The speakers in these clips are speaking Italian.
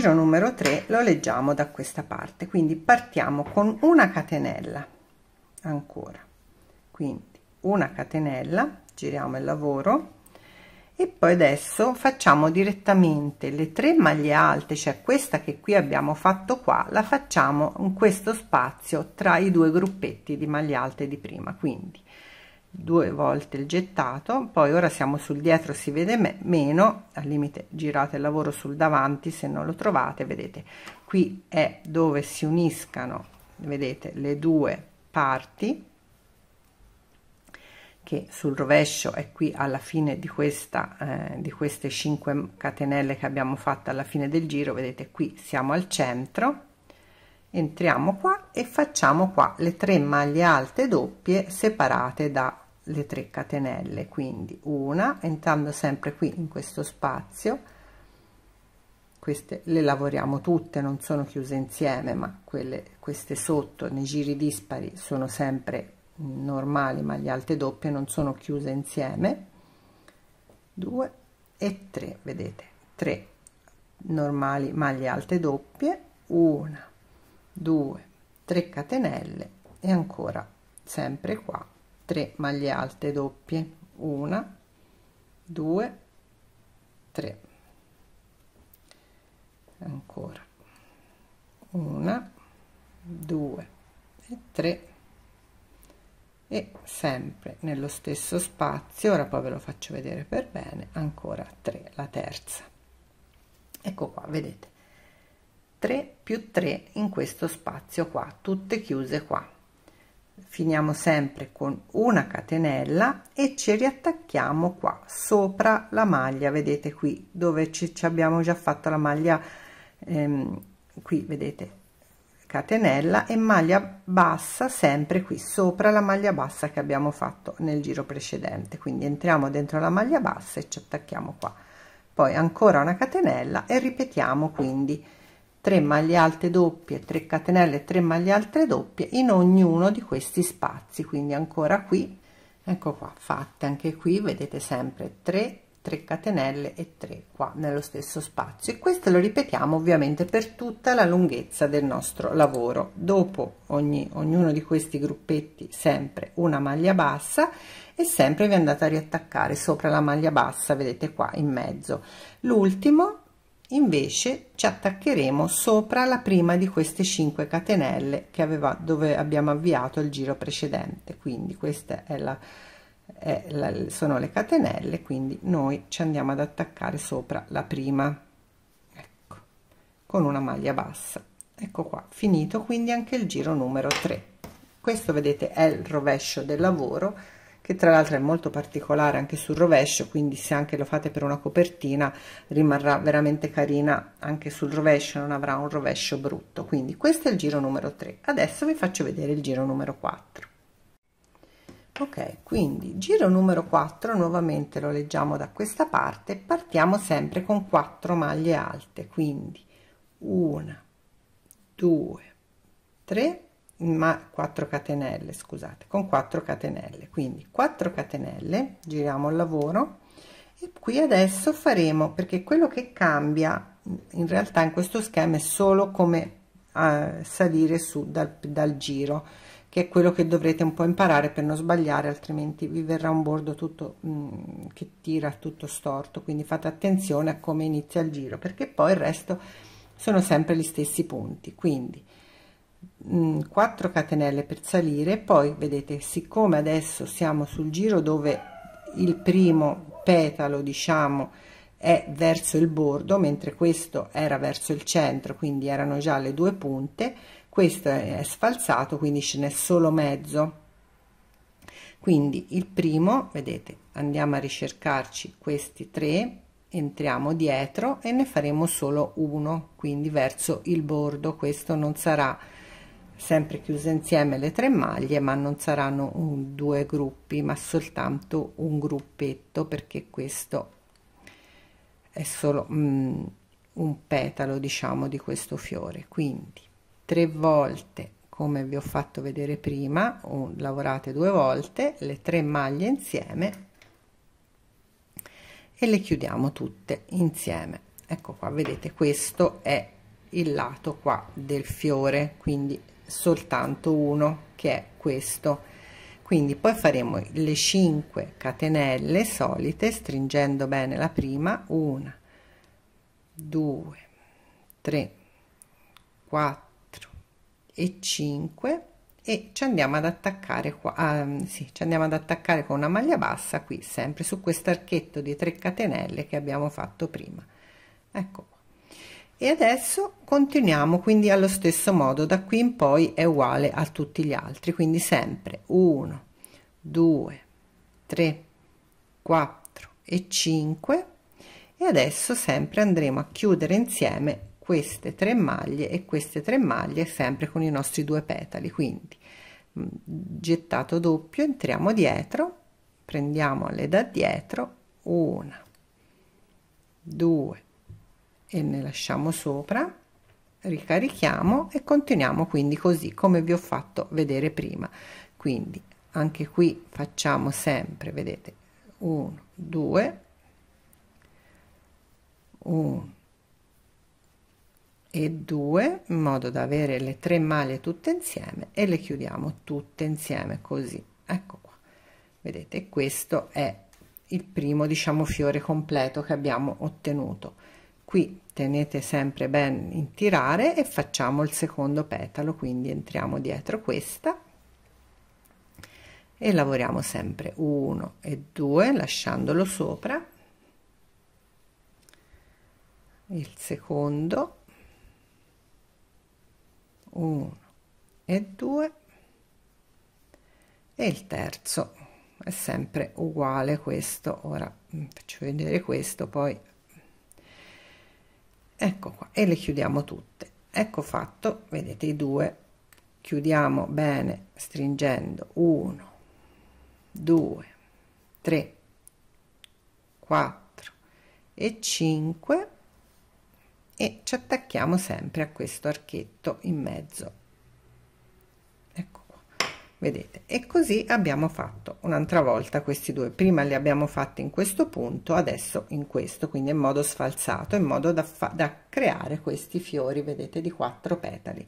giro numero 3 lo leggiamo da questa parte quindi partiamo con una catenella ancora quindi una catenella giriamo il lavoro e poi adesso facciamo direttamente le tre maglie alte cioè questa che qui abbiamo fatto qua la facciamo in questo spazio tra i due gruppetti di maglie alte di prima quindi due volte il gettato poi ora siamo sul dietro si vede me meno al limite girate il lavoro sul davanti se non lo trovate vedete qui è dove si uniscano vedete le due parti che sul rovescio è qui alla fine di questa eh, di queste 5 catenelle che abbiamo fatto alla fine del giro vedete qui siamo al centro entriamo qua e facciamo qua le tre maglie alte doppie separate da le 3 catenelle quindi una entrando sempre qui in questo spazio queste le lavoriamo tutte non sono chiuse insieme ma quelle queste sotto nei giri dispari sono sempre normali ma le alte doppie non sono chiuse insieme 2 e 3 vedete 3 normali maglie alte doppie 1 2 3 catenelle e ancora sempre qua 3 maglie alte doppie 1 2 3 ancora 1 2 e 3 e sempre nello stesso spazio ora poi ve lo faccio vedere per bene ancora 3 la terza ecco qua vedete 3 più 3 in questo spazio qua tutte chiuse qua finiamo sempre con una catenella e ci riattacchiamo qua sopra la maglia vedete qui dove ci, ci abbiamo già fatto la maglia ehm, qui vedete catenella e maglia bassa sempre qui sopra la maglia bassa che abbiamo fatto nel giro precedente quindi entriamo dentro la maglia bassa e ci attacchiamo qua poi ancora una catenella e ripetiamo quindi 3 maglie alte doppie 3 catenelle 3 maglie alte doppie in ognuno di questi spazi quindi ancora qui ecco qua fatte anche qui vedete sempre 3 3 catenelle e 3 qua nello stesso spazio e questo lo ripetiamo ovviamente per tutta la lunghezza del nostro lavoro dopo ogni ognuno di questi gruppetti sempre una maglia bassa e sempre vi andate a riattaccare sopra la maglia bassa vedete qua in mezzo l'ultimo invece ci attaccheremo sopra la prima di queste 5 catenelle che aveva dove abbiamo avviato il giro precedente quindi queste sono le catenelle quindi noi ci andiamo ad attaccare sopra la prima ecco con una maglia bassa ecco qua finito quindi anche il giro numero 3 questo vedete è il rovescio del lavoro che tra l'altro è molto particolare anche sul rovescio quindi se anche lo fate per una copertina rimarrà veramente carina anche sul rovescio non avrà un rovescio brutto quindi questo è il giro numero 3 adesso vi faccio vedere il giro numero 4 ok quindi giro numero 4 nuovamente lo leggiamo da questa parte partiamo sempre con 4 maglie alte quindi una 2 3 ma 4 catenelle scusate con 4 catenelle quindi 4 catenelle giriamo il lavoro e qui adesso faremo perché quello che cambia in realtà in questo schema è solo come eh, salire su dal, dal giro che è quello che dovrete un po' imparare per non sbagliare altrimenti vi verrà un bordo tutto mh, mm, che tira tutto storto quindi fate attenzione a come inizia il giro perché poi il resto sono sempre gli stessi punti quindi 4 mm, catenelle per salire poi vedete siccome adesso siamo sul giro dove il primo petalo diciamo è verso il bordo mentre questo era verso il centro quindi erano già le due punte questo è sfalsato quindi ce n'è solo mezzo quindi il primo vedete andiamo a ricercarci questi tre entriamo dietro e ne faremo solo uno quindi verso il bordo questo non sarà sempre chiuse insieme le tre maglie ma non saranno un, due gruppi ma soltanto un gruppetto perché questo è solo mm, un petalo diciamo di questo fiore quindi tre volte come vi ho fatto vedere prima un, lavorate due volte le tre maglie insieme e le chiudiamo tutte insieme ecco qua vedete questo è il lato qua del fiore quindi soltanto uno che è questo quindi poi faremo le 5 catenelle solite stringendo bene la prima 1 2 3 4 e 5 e ci andiamo ad attaccare qua ah, sì, ci andiamo ad attaccare con una maglia bassa qui sempre su questo archetto di 3 catenelle che abbiamo fatto prima ecco qua e adesso continuiamo quindi allo stesso modo da qui in poi è uguale a tutti gli altri quindi sempre 1 2 3 4 e 5 e adesso sempre andremo a chiudere insieme queste tre maglie e queste tre maglie sempre con i nostri due petali quindi mm, gettato doppio entriamo dietro prendiamo le da dietro una due e ne lasciamo sopra ricarichiamo e continuiamo quindi così come vi ho fatto vedere prima quindi anche qui facciamo sempre vedete 1 2 1 e 2 in modo da avere le tre maglie tutte insieme e le chiudiamo tutte insieme così ecco qua vedete questo è il primo diciamo fiore completo che abbiamo ottenuto qui tenete sempre ben in tirare e facciamo il secondo petalo quindi entriamo dietro questa e lavoriamo sempre 1 e 2 lasciandolo sopra il secondo 1 e 2 e il terzo è sempre uguale questo ora mm, faccio vedere questo poi ecco qua e le chiudiamo tutte ecco fatto vedete i due chiudiamo bene stringendo 1 2 3 4 e 5 e ci attacchiamo sempre a questo archetto in mezzo vedete e così abbiamo fatto un'altra volta questi due prima li abbiamo fatti in questo punto adesso in questo quindi in modo sfalsato in modo da, da creare questi fiori vedete di quattro petali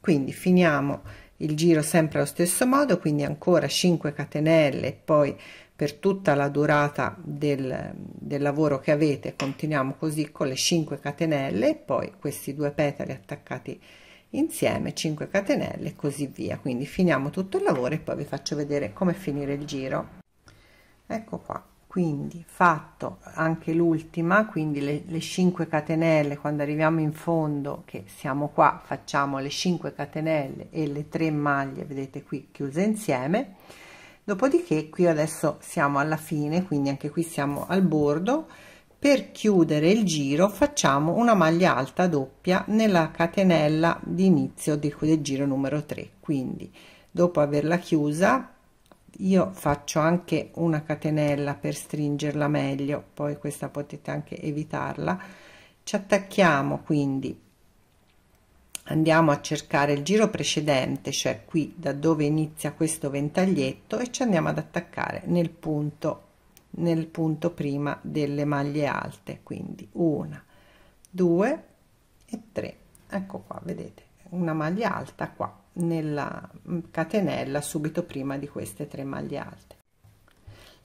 quindi finiamo il giro sempre allo stesso modo quindi ancora 5 catenelle poi per tutta la durata del, del, lavoro che avete continuiamo così con le 5 catenelle e poi questi due petali attaccati insieme 5 catenelle e così via quindi finiamo tutto il lavoro e poi vi faccio vedere come finire il giro ecco qua quindi fatto anche l'ultima quindi le, le 5 catenelle quando arriviamo in fondo che siamo qua facciamo le 5 catenelle e le 3 maglie vedete qui chiuse insieme dopodiché qui adesso siamo alla fine quindi anche qui siamo al bordo per chiudere il giro facciamo una maglia alta doppia nella catenella di inizio del giro numero 3, quindi dopo averla chiusa io faccio anche una catenella per stringerla meglio, poi questa potete anche evitarla, ci attacchiamo quindi andiamo a cercare il giro precedente cioè qui da dove inizia questo ventaglietto e ci andiamo ad attaccare nel punto nel punto prima delle maglie alte quindi una due e tre ecco qua vedete una maglia alta qua nella catenella subito prima di queste tre maglie alte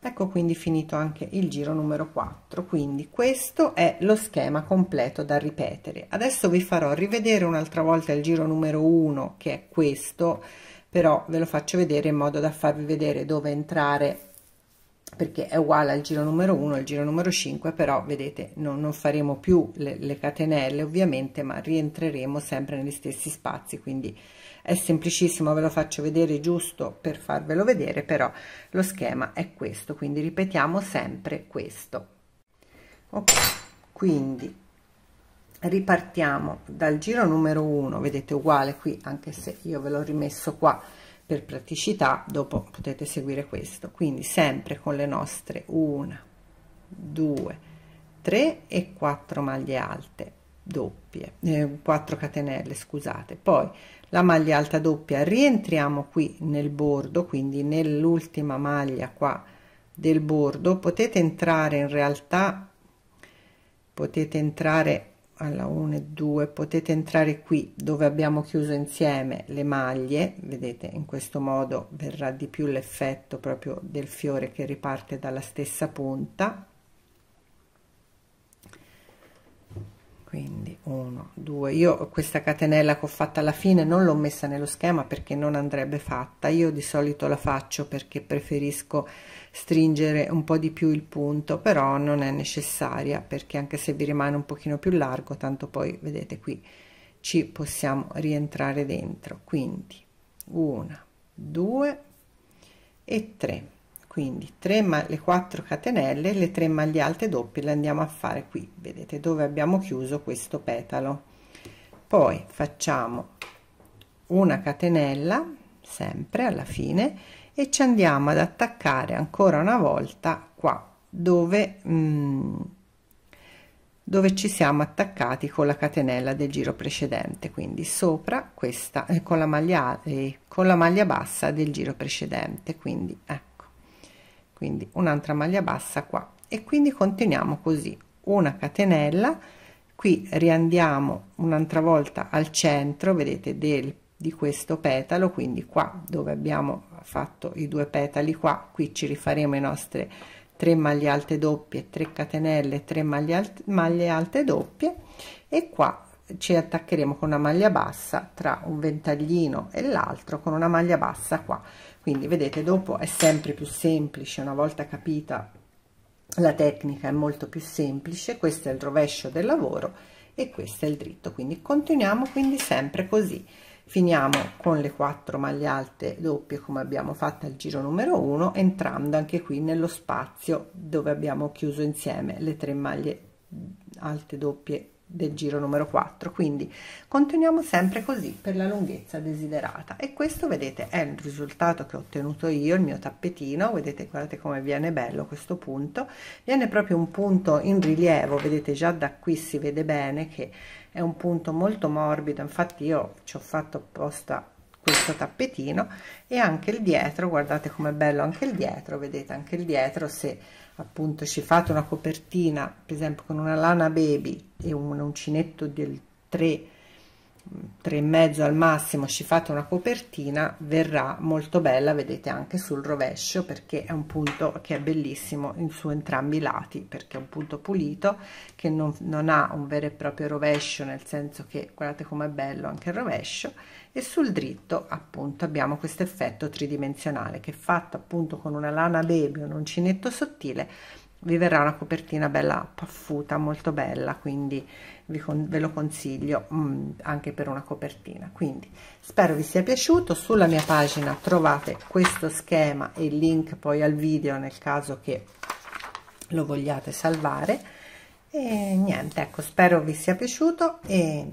ecco quindi finito anche il giro numero 4 quindi questo è lo schema completo da ripetere adesso vi farò rivedere un'altra volta il giro numero 1 che è questo però ve lo faccio vedere in modo da farvi vedere dove entrare perché è uguale al giro numero 1 al giro numero 5 però vedete no, non faremo più le, le, catenelle ovviamente ma rientreremo sempre negli stessi spazi quindi è semplicissimo ve lo faccio vedere giusto per farvelo vedere però lo schema è questo quindi ripetiamo sempre questo ok quindi ripartiamo dal giro numero 1 vedete uguale qui anche se io ve l'ho rimesso qua per praticità dopo potete seguire questo quindi sempre con le nostre 1 2 3 e 4 maglie alte doppie eh, 4 catenelle scusate poi la maglia alta doppia rientriamo qui nel bordo quindi nell'ultima maglia qua del bordo potete entrare in realtà potete entrare alla 1 e 2 potete entrare qui dove abbiamo chiuso insieme le maglie vedete in questo modo verrà di più l'effetto proprio del fiore che riparte dalla stessa punta quindi 1, 2, io questa catenella che ho fatto alla fine non l'ho messa nello schema perché non andrebbe fatta, io di solito la faccio perché preferisco stringere un po' di più il punto, però non è necessaria perché anche se vi rimane un pochino più largo, tanto poi vedete qui ci possiamo rientrare dentro, quindi 1, 2 e 3 quindi 3 le 4 catenelle le 3 maglie alte doppie le andiamo a fare qui vedete dove abbiamo chiuso questo petalo poi facciamo una catenella sempre alla fine e ci andiamo ad attaccare ancora una volta qua dove mm, dove ci siamo attaccati con la catenella del giro precedente quindi sopra questa eh, con la maglia eh, con la maglia bassa del giro precedente quindi ecco eh quindi un'altra maglia bassa qua e quindi continuiamo così una catenella qui riandiamo un'altra volta al centro vedete del di questo petalo quindi qua dove abbiamo fatto i due petali qua qui ci rifaremo i nostri 3 maglie alte doppie 3 catenelle 3 maglie alte, maglie alte doppie e qua ci attaccheremo con una maglia bassa tra un ventaglino e l'altro con una maglia bassa qua quindi vedete dopo è sempre più semplice una volta capita la tecnica è molto più semplice questo è il rovescio del lavoro e questo è il dritto quindi continuiamo quindi sempre così finiamo con le quattro maglie alte doppie come abbiamo fatto al giro numero 1 entrando anche qui nello spazio dove abbiamo chiuso insieme le tre maglie alte doppie del giro numero 4 quindi continuiamo sempre così per la lunghezza desiderata e questo vedete è il risultato che ho ottenuto io il mio tappetino vedete guardate come viene bello questo punto viene proprio un punto in rilievo vedete già da qui si vede bene che è un punto molto morbido infatti io ci ho fatto apposta questo tappetino e anche il dietro guardate com'è bello anche il dietro vedete anche il dietro se appunto ci fate una copertina per esempio con una lana baby e un uncinetto del 3 tre e mezzo al massimo ci fate una copertina verrà molto bella vedete anche sul rovescio perché è un punto che è bellissimo su entrambi i lati perché è un punto pulito che non, non ha un vero e proprio rovescio nel senso che guardate com'è bello anche il rovescio e sul dritto appunto abbiamo questo effetto tridimensionale che è fatto appunto con una lana baby un uncinetto sottile vi verrà una copertina bella paffuta molto bella quindi con, ve lo consiglio mm, anche per una copertina quindi spero vi sia piaciuto sulla mia pagina trovate questo schema e il link poi al video nel caso che lo vogliate salvare e niente ecco spero vi sia piaciuto e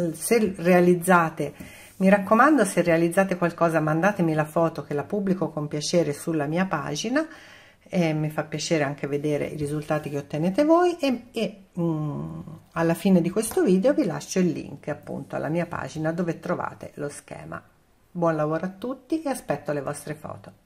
mm, se realizzate mi raccomando se realizzate qualcosa mandatemi la foto che la pubblico con piacere sulla mia pagina eh, mi fa piacere anche vedere i risultati che ottenete voi e, e mh, mm, alla fine di questo video vi lascio il link appunto alla mia pagina dove trovate lo schema. Buon lavoro a tutti e aspetto le vostre foto.